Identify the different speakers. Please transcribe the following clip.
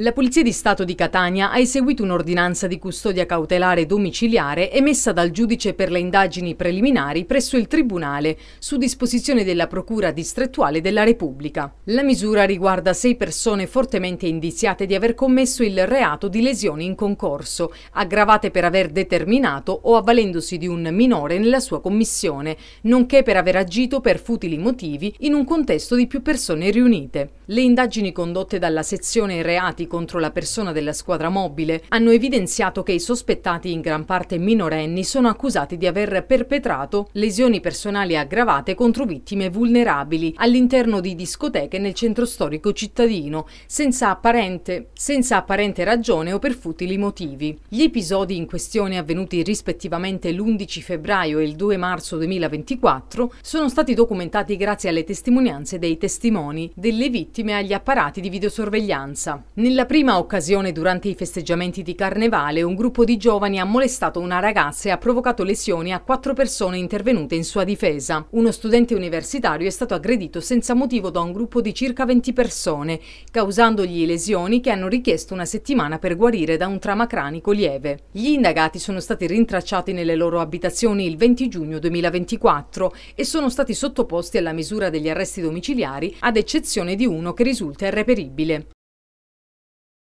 Speaker 1: La Polizia di Stato di Catania ha eseguito un'ordinanza di custodia cautelare domiciliare emessa dal giudice per le indagini preliminari presso il Tribunale su disposizione della Procura distrettuale della Repubblica. La misura riguarda sei persone fortemente indiziate di aver commesso il reato di lesioni in concorso, aggravate per aver determinato o avvalendosi di un minore nella sua commissione, nonché per aver agito per futili motivi in un contesto di più persone riunite. Le indagini condotte dalla sezione reati contro la persona della squadra mobile hanno evidenziato che i sospettati, in gran parte minorenni, sono accusati di aver perpetrato lesioni personali aggravate contro vittime vulnerabili all'interno di discoteche nel centro storico cittadino, senza apparente, senza apparente ragione o per futili motivi. Gli episodi in questione avvenuti rispettivamente l'11 febbraio e il 2 marzo 2024 sono stati documentati grazie alle testimonianze dei testimoni, delle vittime agli apparati di videosorveglianza. Nel nella prima occasione durante i festeggiamenti di Carnevale un gruppo di giovani ha molestato una ragazza e ha provocato lesioni a quattro persone intervenute in sua difesa. Uno studente universitario è stato aggredito senza motivo da un gruppo di circa 20 persone, causandogli lesioni che hanno richiesto una settimana per guarire da un trauma cranico lieve. Gli indagati sono stati rintracciati nelle loro abitazioni il 20 giugno 2024 e sono stati sottoposti alla misura degli arresti domiciliari ad eccezione di uno che risulta irreperibile.